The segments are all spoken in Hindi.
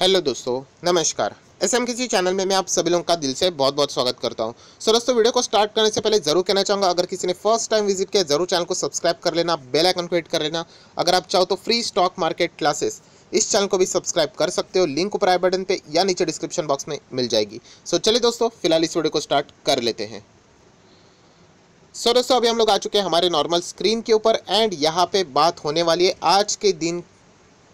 हेलो दोस्तों नमस्कार एस एम किसी चैनल में मैं आप सभी लोगों का दिल से बहुत बहुत स्वागत करता हूं सो दोस्तों वीडियो को स्टार्ट करने से पहले जरूर कहना चाहूँगा अगर किसी ने फर्स्ट टाइम विजिट किया जरूर चैनल को सब्सक्राइब कर लेना बेल आइकन को हिट कर लेना अगर आप चाहो तो फ्री स्टॉक मार्केट क्लासेस इस चैनल को भी सब्सक्राइब कर सकते हो लिंक ऊपर आई बटन पर या नीचे डिस्क्रिप्शन बॉक्स में मिल जाएगी सो चलिए दोस्तों फिलहाल इस वीडियो को स्टार्ट कर लेते हैं सो दोस्तों अभी हम लोग आ चुके हैं हमारे नॉर्मल स्क्रीन के ऊपर एंड यहाँ पे बात होने वाली है आज के दिन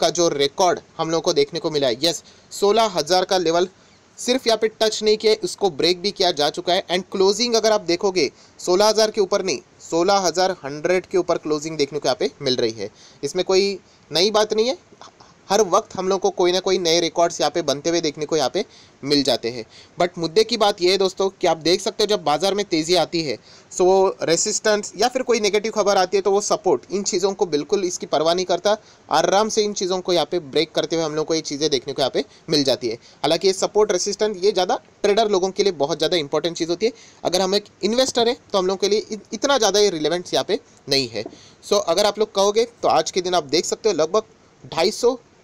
का जो रिकॉर्ड हम लोगों को देखने को मिला है यस सोलह हज़ार का लेवल सिर्फ यहाँ पे टच नहीं किया उसको ब्रेक भी किया जा चुका है एंड क्लोजिंग अगर आप देखोगे 16000 के ऊपर नहीं 16100 के ऊपर क्लोजिंग देखने को यहाँ पे मिल रही है इसमें कोई नई बात नहीं है हर वक्त हम लोग को कोई ना कोई नए रिकॉर्ड्स यहाँ पे बनते हुए देखने को यहाँ पे मिल जाते हैं बट मुद्दे की बात यह है दोस्तों कि आप देख सकते हो जब बाज़ार में तेज़ी आती है सो वो रेसिस्टेंस या फिर कोई नेगेटिव खबर आती है तो वो सपोर्ट इन चीज़ों को बिल्कुल इसकी परवाह नहीं करता आराम से इन चीज़ों को यहाँ पे ब्रेक करते हुए हम लोग को ये चीज़ें देखने को यहाँ पे मिल जाती है हालांकि ये सपोर्ट रेसिस्टेंट ये ज़्यादा ट्रेडर लोगों के लिए बहुत ज़्यादा इंपॉर्टेंट चीज़ होती है अगर हम एक इन्वेस्टर हैं तो हम लोग के लिए इतना ज़्यादा ये रिलेवेंट्स यहाँ पे नहीं है सो अगर आप लोग कहोगे तो आज के दिन आप देख सकते हो लगभग ढाई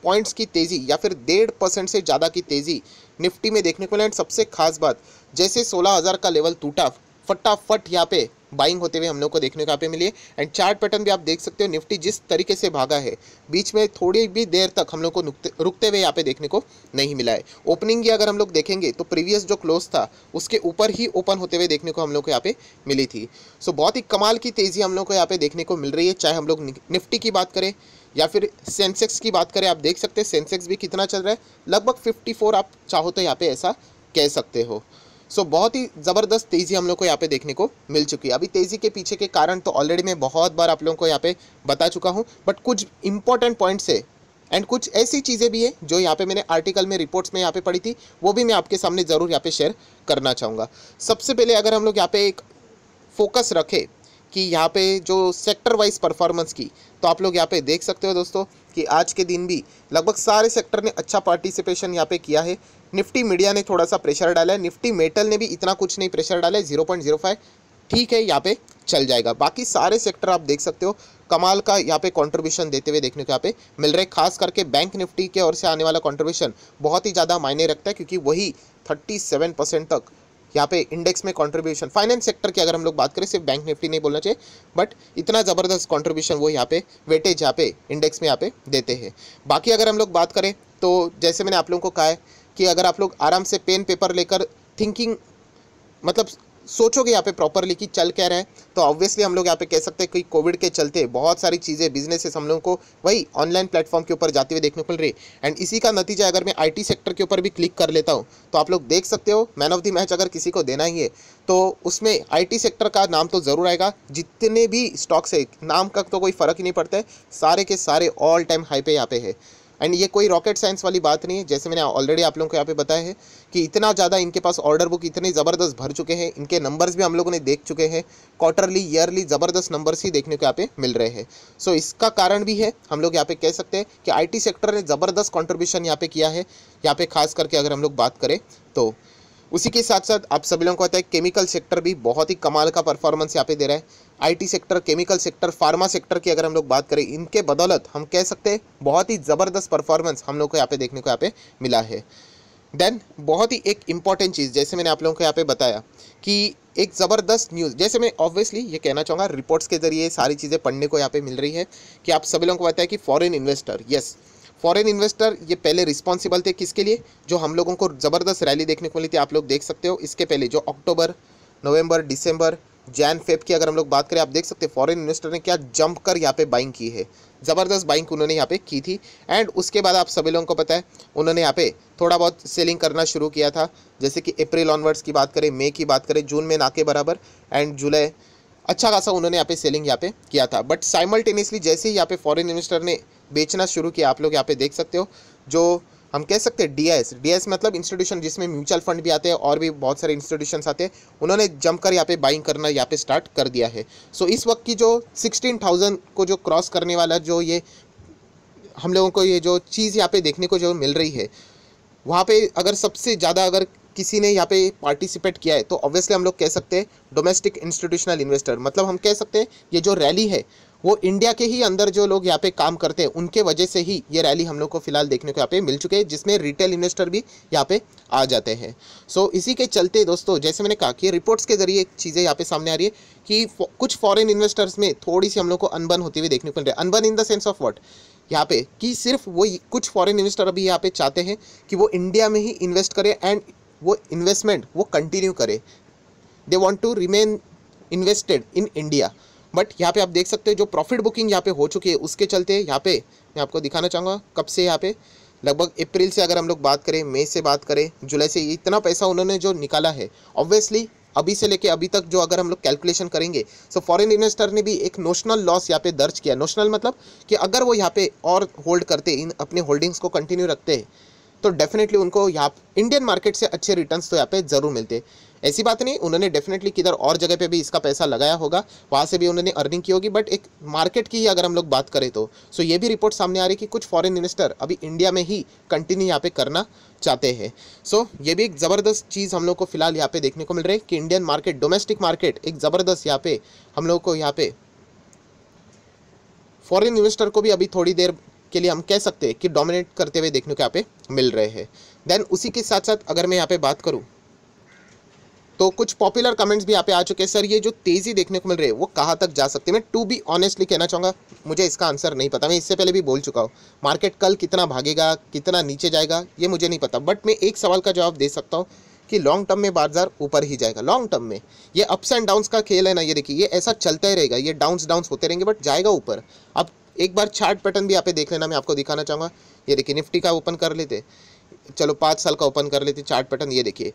पॉइंट्स की तेज़ी या फिर डेढ़ परसेंट से ज़्यादा की तेज़ी निफ्टी में देखने को मिला एंड सबसे खास बात जैसे 16000 का लेवल टूटा फटाफट यहाँ पे बाइंग होते हुए हम लोग को देखने को यहाँ पे मिली एंड चार्ट पैटर्न भी आप देख सकते हो निफ्टी जिस तरीके से भागा है बीच में थोड़ी भी देर तक हम लोग को रुकते हुए यहाँ पे देखने को नहीं मिला है ओपनिंग की अगर हम लोग देखेंगे तो प्रीवियस जो क्लोज था उसके ऊपर ही ओपन होते हुए देखने को हम लोग को यहाँ पे मिली थी सो बहुत ही कमाल की तेज़ी हम लोग को यहाँ पे देखने को मिल रही है चाहे हम लोग निफ्टी की बात करें या फिर सेंसेक्स की बात करें आप देख सकते हैं सेंसेक्स भी कितना चल रहा है लगभग 54 आप चाहो तो यहाँ पे ऐसा कह सकते हो सो so, बहुत ही ज़बरदस्त तेज़ी हम लोग को यहाँ पे देखने को मिल चुकी है अभी तेज़ी के पीछे के कारण तो ऑलरेडी मैं बहुत बार आप लोगों को यहाँ पे बता चुका हूँ बट कुछ इंपॉर्टेंट पॉइंट्स है एंड कुछ ऐसी चीज़ें भी है जो यहाँ पे मैंने आर्टिकल में रिपोर्ट्स में यहाँ पे पढ़ी थी वो भी मैं आपके सामने ज़रूर यहाँ पे शेयर करना चाहूँगा सबसे पहले अगर हम लोग यहाँ पे एक फोकस रखें कि यहाँ पे जो सेक्टर वाइज परफॉर्मेंस की तो आप लोग यहाँ पे देख सकते हो दोस्तों कि आज के दिन भी लगभग सारे सेक्टर ने अच्छा पार्टिसिपेशन यहाँ पे किया है निफ्टी मीडिया ने थोड़ा सा प्रेशर डाला है निफ्टी मेटल ने भी इतना कुछ नहीं प्रेशर डाला है जीरो पॉइंट जीरो फाइव ठीक है यहाँ पे चल जाएगा बाकी सारे सेक्टर आप देख सकते हो कमाल का यहाँ पे कंट्रीब्यूशन देते हुए देखने को यहाँ पे मिल रहे खास करके बैंक निफ्टी के ओर से आने वाला कंट्रीब्यूशन बहुत ही ज़्यादा मायने रखता है क्योंकि वही 37 परसेंट तक यहाँ पे इंडेक्स में कंट्रीब्यूशन फाइनेंस सेक्टर की अगर हम लोग बात करें सिर्फ बैंक निफ्टी नहीं बोलना चाहिए बट इतना ज़बरदस्त कॉन्ट्रीब्यूशन वो यहाँ पे वेटेज यहाँ पे इंडेक्स में यहाँ पे देते हैं बाकी अगर हम लोग बात करें तो जैसे मैंने आप लोगों को कहा है कि अगर आप लोग आराम से पेन पेपर लेकर थिंकिंग मतलब सोचोगे यहाँ पे प्रॉपरली कि चल कह रहे हैं तो ऑब्वियसली हम लोग यहाँ पे कह सकते हैं कि कोविड के चलते बहुत सारी चीज़ें बिजनेसेस हम लोगों को वही ऑनलाइन प्लेटफॉर्म के ऊपर जाते हुए देखने को मिल रही एंड इसी का नतीजा अगर मैं आई सेक्टर के ऊपर भी क्लिक कर लेता हूँ तो आप लोग देख सकते हो मैन ऑफ द मैच अगर किसी को देना ही है तो उसमें आई सेक्टर का नाम तो ज़रूर आएगा जितने भी स्टॉक्स है नाम का तो कोई फ़र्क ही नहीं पड़ता है सारे के सारे ऑल टाइम हाई पे यहाँ पे है एंड ये कोई रॉकेट साइंस वाली बात नहीं है जैसे मैंने ऑलरेडी आप लोगों को यहाँ पे बताया है कि इतना ज़्यादा इनके पास ऑर्डर बुक इतने ज़बरदस्त भर चुके हैं इनके नंबर्स भी हम लोगों ने देख चुके हैं क्वार्टरली ईयरली ज़बरदस्त नंबर्स ही देखने को यहाँ पे मिल रहे हैं सो so, इसका कारण भी है हम लोग यहाँ पे कह सकते हैं कि आई सेक्टर ने ज़बरदस्त कॉन्ट्रीब्यूशन यहाँ पे किया है यहाँ पे खास करके अगर हम लोग बात करें तो उसी के साथ साथ आप सभी लोगों को पता है केमिकल सेक्टर भी बहुत ही कमाल का परफॉर्मेंस यहाँ पे दे रहा है IT sector chemical sector pharma sector की अगर हम लोग बात करें इनके बदौलत हम कह सकते हैं बहुत ही ज़बरदस्त परफॉर्मेंस हम लोग को यहाँ पे देखने को यहाँ पे मिला है देन बहुत ही एक इंपॉर्टेंट चीज़ जैसे मैंने आप लोगों को यहाँ पे बताया कि एक ज़बरदस्त न्यूज़ जैसे मैं ऑब्वियसली ये कहना चाहूँगा रिपोर्ट्स के ज़रिए सारी चीज़ें पढ़ने को यहाँ पे मिल रही है कि आप सभी लोगों को पता है कि foreign investor yes yes, foreign investor ये पहले रिस्पॉन्सिबल थे किसके लिए जो हम लोगों को ज़बरदस्त रैली देखने को मिली थी आप लोग देख सकते हो इसके पहले जो अक्टूबर नवंबर दिसंबर जैन फेब की अगर हम लोग बात करें आप देख सकते हैं फॉरेन इन्वेस्टर ने क्या जंप कर यहाँ पे बाइंग की है ज़बरदस्त बाइंग उन्होंने यहाँ पे की थी एंड उसके बाद आप सभी लोगों को पता है उन्होंने यहाँ पे थोड़ा बहुत सेलिंग करना शुरू किया था जैसे कि अप्रैल ऑनवर्ड्स की बात करें मई की बात करें जून में ना के बराबर एंड जुलाई अच्छा खासा उन्होंने यहाँ पे सेलिंग यहाँ पे किया था बट साइमल्टेनियसली जैसे ही यहाँ पे फॉरेन इन्वेस्टर ने बेचना शुरू किया आप लोग यहाँ पे देख सकते हो जो हम कह सकते हैं डीएस डीएस मतलब इंस्टीट्यूशन जिसमें म्यूचुअल फंड भी आते हैं और भी बहुत सारे इंस्टीट्यूशन आते हैं उन्होंने जमकर यहाँ पे बाइंग करना यहाँ पे स्टार्ट कर दिया है सो so, इस वक्त की जो 16,000 को जो क्रॉस करने वाला जो ये हम लोगों को ये जो चीज़ यहाँ पे देखने को जो मिल रही है वहाँ पे अगर सबसे ज़्यादा अगर किसी ने यहाँ पे पार्टिसिपेट किया है तो ऑब्वियसली हम लोग कह सकते हैं डोमेस्टिक इंस्टीट्यूशनल इन्वेस्टर मतलब हम कह सकते हैं ये जो रैली है वो इंडिया के ही अंदर जो लोग यहाँ पे काम करते हैं उनके वजह से ही ये रैली हम लोग को फिलहाल देखने को यहाँ पे मिल चुके हैं जिसमें रिटेल इन्वेस्टर भी यहाँ पे आ जाते हैं सो so, इसी के चलते दोस्तों जैसे मैंने कहा कि रिपोर्ट्स के जरिए चीज़ें यहाँ पे सामने आ रही है कि कुछ फॉरन इन्वेस्टर्स में थोड़ी सी हम लोग को अनबन होती हुई देखने को मिल रही है अनबन in the sense of what यहाँ पे कि सिर्फ वो कुछ फॉरन इन्वेस्टर अभी यहाँ पे चाहते हैं कि वो इंडिया में ही इन्वेस्ट करें एंड वो इन्वेस्टमेंट वो कंटिन्यू करे they want to remain invested in India but यहाँ पे आप देख सकते हो जो प्रॉफिट बुकिंग यहाँ पे हो चुकी है उसके चलते यहाँ पे मैं आपको दिखाना चाहूँगा कब से यहाँ पे लगभग अप्रैल से अगर हम लोग बात करें मई से बात करें जुलाई से इतना पैसा उन्होंने जो निकाला है ऑब्वियसली अभी से लेके अभी तक जो अगर हम लोग कैलकुलेशन करेंगे सो फॉरेन इन्वेस्टर ने भी एक नोशनल लॉस यहाँ पे दर्ज किया नोशनल मतलब कि अगर वो यहाँ पे और होल्ड करते इन अपने होल्डिंग्स को कंटिन्यू रखते हैं तो डेफिनेटली उनको यहाँ इंडियन मार्केट से अच्छे रिटर्न्स तो यहाँ पे ज़रूर मिलते ऐसी बात नहीं उन्होंने डेफिनेटली किधर और जगह पे भी इसका पैसा लगाया होगा वहाँ से भी उन्होंने अर्निंग की होगी बट एक मार्केट की ही अगर हम लोग बात करें तो सो ये भी रिपोर्ट सामने आ रही है कि कुछ फॉरेन इन्वेस्टर अभी इंडिया में ही कंटिन्यू यहाँ पे करना चाहते हैं सो ये भी एक ज़बरदस्त चीज़ हम लोग को फिलहाल यहाँ पे देखने को मिल रही है कि इंडियन मार्केट डोमेस्टिक मार्केट एक ज़बरदस्त यहाँ पे हम लोग को यहाँ पे फॉरेन इन्वेस्टर को भी अभी थोड़ी देर के लिए हम कह सकते हैं कि डोमिनेट करते हुए देखने को यहाँ पे मिल रहे हैं देन उसी के साथ साथ अगर मैं यहाँ पे बात करूँ तो कुछ पॉपुलर कमेंट्स भी यहाँ पे आ चुके हैं सर ये जो तेज़ी देखने को मिल रही है वो कहाँ तक जा सकती है मैं टू बी ऑनेस्टली कहना चाहूँगा मुझे इसका आंसर नहीं पता मैं इससे पहले भी बोल चुका हूँ मार्केट कल कितना भागेगा कितना नीचे जाएगा ये मुझे नहीं पता बट मैं एक सवाल का जवाब दे सकता हूँ कि लॉन्ग टर्म में बाजार ऊपर ही जाएगा लॉन्ग टर्म में ये अप्स एंड डाउन्स का खेल है ना ये देखिए ये ऐसा चलता ही रहेगा ये डाउन्स डाउन्स होते रहेंगे बट जाएगा ऊपर अब एक बार चार्ट पैटर्न भी यहाँ पे देख लेना मैं आपको दिखाना चाहूँगा ये देखिए निफ्टी का ओपन कर लेते चलो पाँच साल का ओपन कर लेते चार्ट पैटर्न ये देखिए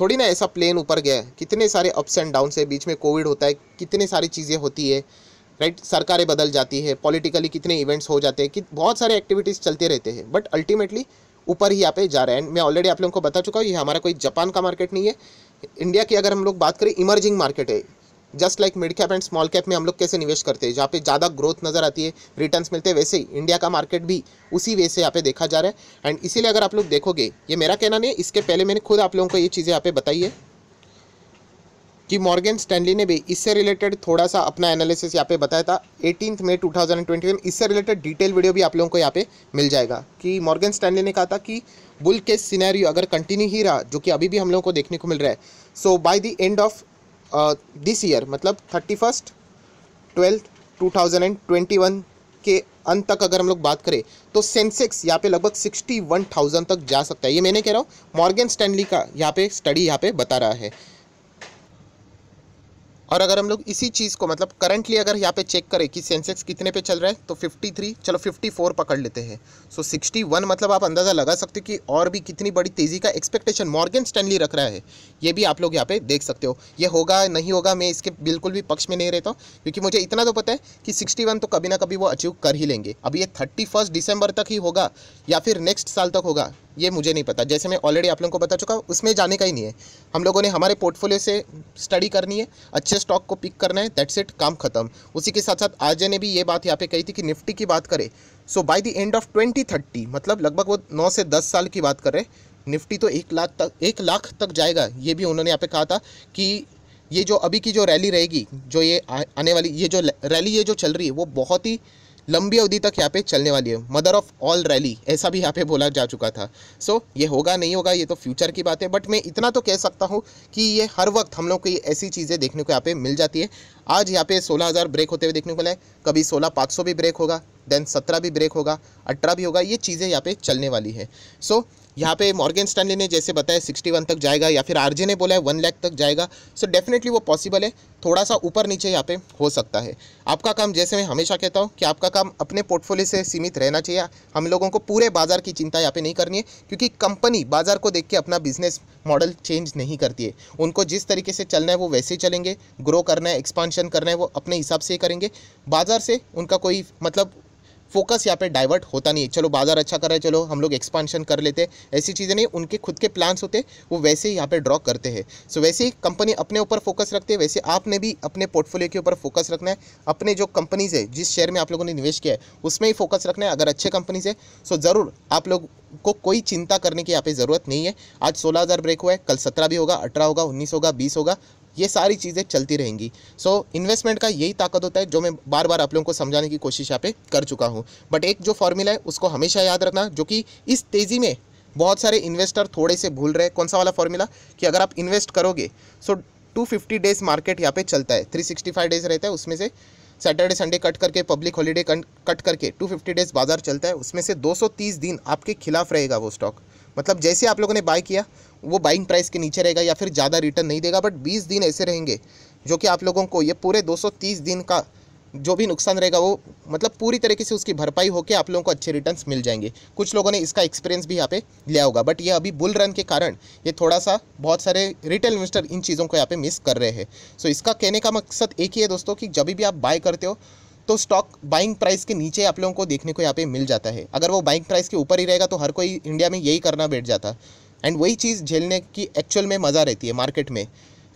थोड़ी ना ऐसा प्लेन ऊपर गया है कितने सारे अप्स एंड डाउन है बीच में कोविड होता है कितने सारी चीज़ें होती है राइट सरकारें बदल जाती है पॉलिटिकली कितने इवेंट्स हो जाते हैं कि बहुत सारे एक्टिविटीज़ चलते रहते हैं बट अल्टीमेटली ऊपर ही यहाँ पे जा रहा है एंड मैं ऑलरेडी आप लोगों को बता चुका हूँ ये हमारा कोई जापान का मार्केट नहीं है इंडिया की अगर हम लोग बात करें इमर्जिंग मार्केट है just like mid cap and small cap में हम लोग कैसे निवेश करते हैं जहाँ पे ज़्यादा ग्रोथ नज़र आती है रिटर्न्स मिलते हैं वैसे ही इंडिया का मार्केट भी उसी वे से यहाँ पे देखा जा रहा है एंड इसीलिए अगर आप लोग देखोगे ये मेरा कहना नहीं इसके पहले मैंने खुद आप लोगों को ये चीज़ें यहाँ पे बताई है कि मॉर्गन स्टैंडली ने भी इससे रिलेटेड थोड़ा सा अपना एनालिसिस यहाँ पे बताया था एटीन मई टू इससे रिलेटेड डिटेल वीडियो भी आप लोगों को यहाँ पे मिल जाएगा कि मॉर्गन स्टैंडली ने कहा था कि बुल के सीनैरियो अगर कंटिन्यू ही रहा जो कि अभी भी हम लोगों को देखने को मिल रहा है so by the end of this year मतलब thirty first twelfth two thousand and twenty one के अंत तक अगर हम लोग बात करें तो सेंसेक्स यहाँ पे लगभग सिक्सटी वन थाउजेंड तक जा सकता है ये मैंने कह रहा हूँ मॉर्गन स्टैनली का यहाँ पे स्टडी यहाँ पे बता रहा है और अगर हम लोग इसी चीज़ को मतलब करंटली अगर यहाँ पे चेक करें कि सेंसेक्स कितने पे चल रहा है तो 53 चलो 54 पकड़ लेते हैं सो so 61 मतलब आप अंदाज़ा लगा सकते हो कि और भी कितनी बड़ी तेज़ी का एक्सपेक्टेशन मॉर्गन स्टैंडली रख रहा है ये भी आप लोग यहाँ पे देख सकते हो ये होगा नहीं होगा मैं इसके बिल्कुल भी पक्ष में नहीं रहता हूँ क्योंकि मुझे इतना तो पता है कि सिक्सटी तो कभी ना कभी वो अचीव कर ही लेंगे अब ये थर्टी दिसंबर तक ही होगा या फिर नेक्स्ट साल तक होगा ये मुझे नहीं पता जैसे मैं ऑलरेडी आप लोगों को बता चुका हूँ उसमें जाने का ही नहीं है हम लोगों ने हमारे पोर्टफोलियो से स्टडी करनी है अच्छे स्टॉक को पिक करना है दैट्स इट काम खत्म उसी के साथ साथ आर्जय ने भी ये बात यहाँ पे कही थी कि निफ्टी की बात करें so by the end of twenty thirty मतलब लगभग वो नौ से दस साल की बात करें निफ्टी तो एक लाख तक एक लाख तक जाएगा ये भी उन्होंने यहाँ पे कहा था कि ये जो अभी की जो रैली रहेगी जो ये आने वाली ये जो रैली ये जो चल रही है वो बहुत ही लंबी अवधि तक यहाँ पे चलने वाली है मदर ऑफ ऑल रैली ऐसा भी यहाँ पे बोला जा चुका था सो so, ये होगा नहीं होगा ये तो फ्यूचर की बात है बट मैं इतना तो कह सकता हूँ कि ये हर वक्त हम लोग को ऐसी चीज़ें देखने को यहाँ पे मिल जाती है आज यहाँ पे 16000 ब्रेक होते हुए देखने को मिला है कभी 16500 भी ब्रेक होगा देन सत्रह भी ब्रेक होगा अट्रा भी होगा ये चीज़ें यहाँ पे चलने वाली है सो so, यहाँ पे मॉर्गन स्टैनली ने जैसे बताया सिक्सटी वन तक जाएगा या फिर आरजे ने बोला है वन लैख तक जाएगा सो so, डेफिनेटली वो पॉसिबल है थोड़ा सा ऊपर नीचे यहाँ पे हो सकता है आपका काम जैसे मैं हमेशा कहता हूँ कि आपका काम अपने पोर्टफोलियो से सीमित रहना चाहिए हम लोगों को पूरे बाज़ार की चिंता यहाँ पे नहीं करनी है क्योंकि कंपनी बाज़ार को देख के अपना बिजनेस मॉडल चेंज नहीं करती है उनको जिस तरीके से चलना है वो वैसे ही चलेंगे ग्रो करना है एक्सपांशन करना है वो अपने हिसाब से ही करेंगे बाज़ार से उनका कोई मतलब फोकस यहाँ पे डाइवर्ट होता नहीं है चलो बाजार अच्छा कर रहा है चलो हम लोग एक्सपांशन कर लेते हैं ऐसी चीज़ें नहीं उनके खुद के प्लान्स होते वो वैसे ही यहाँ पे ड्रॉ करते हैं सो so, वैसे ही कंपनी अपने ऊपर फोकस रखते हैं वैसे आपने भी अपने पोर्टफोलियो के ऊपर फोकस रखना है अपने जो कंपनीज़ है जिस शेयर में आप लोगों ने निवेश किया है उसमें ही फोकस रखना है अगर अच्छे कंपनीज़ है सो ज़रूर आप लोग को कोई चिंता करने की यहाँ पे ज़रूरत नहीं है आज सोलह हज़ार ब्रेक हुआ है कल सत्रह भी होगा अठारह होगा उन्नीस होगा बीस होगा ये सारी चीज़ें चलती रहेंगी सो so, इन्वेस्टमेंट का यही ताकत होता है जो मैं बार बार आप लोगों को समझाने की कोशिश यहाँ पे कर चुका हूँ बट एक जो फॉर्मूला है उसको हमेशा याद रखना जो कि इस तेज़ी में बहुत सारे इन्वेस्टर थोड़े से भूल रहे हैं कौन सा वाला फॉर्मूला कि अगर आप इन्वेस्ट करोगे so two fifty days market यहाँ पे चलता है थ्री सिक्सटी फाइव डेज़ रहता है उसमें से सैटरडे संडे कट करके पब्लिक हॉलीडे कट करके टू फिफ्टी डेज़ बाजार चलता है उसमें से दो सौ तीस दिन आपके खिलाफ रहेगा वो स्टॉक मतलब जैसे आप लोगों ने बाय किया वो बाइंग प्राइस के नीचे रहेगा या फिर ज़्यादा रिटर्न नहीं देगा बट बीस दिन ऐसे रहेंगे जो कि आप लोगों को ये पूरे 230 दिन का जो भी नुकसान रहेगा वो मतलब पूरी तरीके से उसकी भरपाई होकर आप लोगों को अच्छे रिटर्न्स मिल जाएंगे कुछ लोगों ने इसका एक्सपीरियंस भी यहाँ पे लिया होगा बट ये अभी बुल रन के कारण ये थोड़ा सा बहुत सारे रिटेल इन्वेस्टर इन चीज़ों को यहाँ पे मिस कर रहे हैं सो so, इसका कहने का मकसद एक ही है दोस्तों कि जब भी आप बाय करते हो तो स्टॉक बाइंग प्राइस के नीचे आप लोगों को देखने को यहाँ पे मिल जाता है अगर वो बाइंग प्राइस के ऊपर ही रहेगा तो हर कोई इंडिया में यही करना बैठ जाता एंड वही चीज़ झेलने की एक्चुअल में मज़ा रहती है मार्केट में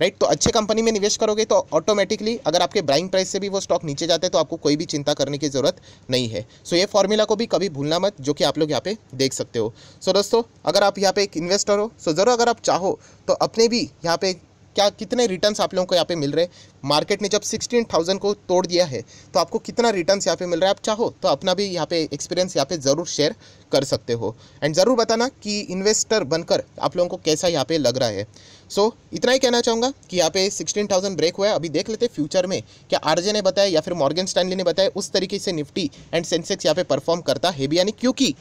राइट right? तो अच्छे कंपनी में निवेश करोगे तो ऑटोमेटिकली अगर आपके ब्राइंग प्राइस से भी वो स्टॉक नीचे जाते हैं तो आपको कोई भी चिंता करने की ज़रूरत नहीं है सो so, ये फॉर्मूला को भी कभी भूलना मत जो कि आप लोग यहाँ पे देख सकते हो सो so, दोस्तों अगर आप यहाँ पे एक इन्वेस्टर हो सो so ज़रूर अगर आप चाहो तो अपने भी यहाँ पे क्या कितने रिटर्न्स आप लोगों को यहाँ पे मिल रहे हैं मार्केट ने जब सिक्सटीन थाउजेंड को तोड़ दिया है तो आपको कितना रिटर्न्स यहाँ पे मिल रहा है आप चाहो तो अपना भी यहाँ पे एक्सपीरियंस यहाँ पे ज़रूर शेयर कर सकते हो एंड ज़रूर बताना कि इन्वेस्टर बनकर आप लोगों को कैसा यहाँ पे लग रहा है सो so, इतना ही कहना चाहूँगा कि यहाँ पे 16,000 ब्रेक हुआ है अभी देख लेते फ्यूचर में क्या आर ने बताया या फिर मॉर्गन स्टैंडली ने बताया उस तरीके से निफ्टी एंड सेंसेक्स यहाँ पे परफॉर्म करता है भी यानी क्योंकि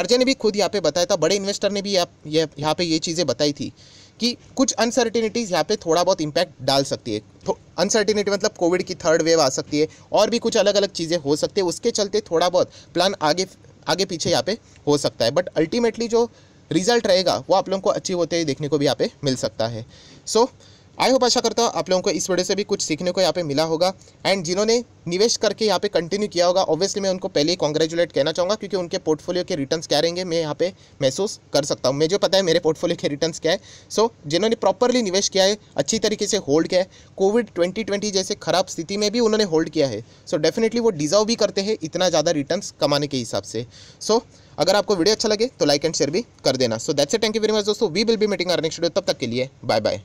आरजे ने भी खुद यहाँ पे बताया था बड़े इन्वेस्टर ने भी यहाँ पे ये चीज़ें बताई थी कि कुछ अनसर्टिनिटीज़ यहाँ पे थोड़ा बहुत इम्पैक्ट डाल सकती है अनसर्टिनिटी मतलब कोविड की थर्ड वेव आ सकती है और भी कुछ अलग अलग चीज़ें हो सकती है उसके चलते थोड़ा बहुत प्लान आगे आगे पीछे यहाँ पे हो सकता है बट अल्टीमेटली जो रिजल्ट रहेगा वो आप लोगों को अच्छी होते ही देखने को भी यहाँ पे मिल सकता है सो so, आई होप आशा करता हूँ आप लोगों को इस वीडियो से भी कुछ सीखने को यहाँ पे मिला होगा एंड जिन्होंने निवेश करके यहाँ पे कंटिन्यू किया होगा ऑब्वियसली मैं उनको पहले ही कॉन्ग्रेचुलेट कहना चाहूँगा क्योंकि उनके पोर्टफोलियो के रिटर्न्स क्या रहेंगे मैं यहाँ पे महसूस कर सकता हूँ मुझे पता है मेरे पोर्टफोलियो के रिटर्न्स क्या है सो so, जिन्होंने प्रॉपरली निवेश किया है अच्छी तरीके से होल्ड किया है कोविड ट्वेंटी जैसे खराब स्थिति में भी उन्होंने होल्ड किया है सो so, डेफिनेटली वो डिजर्व भी करते हैं इतना ज़्यादा रिटर्न कमाने के हिसाब से सो so, अगर आपको वीडियो अच्छा लगे तो लाइक एंड शेयर भी कर देना so that's a thank you very much दोस्तों we will be meeting our next video तब तक के लिए बाय बाय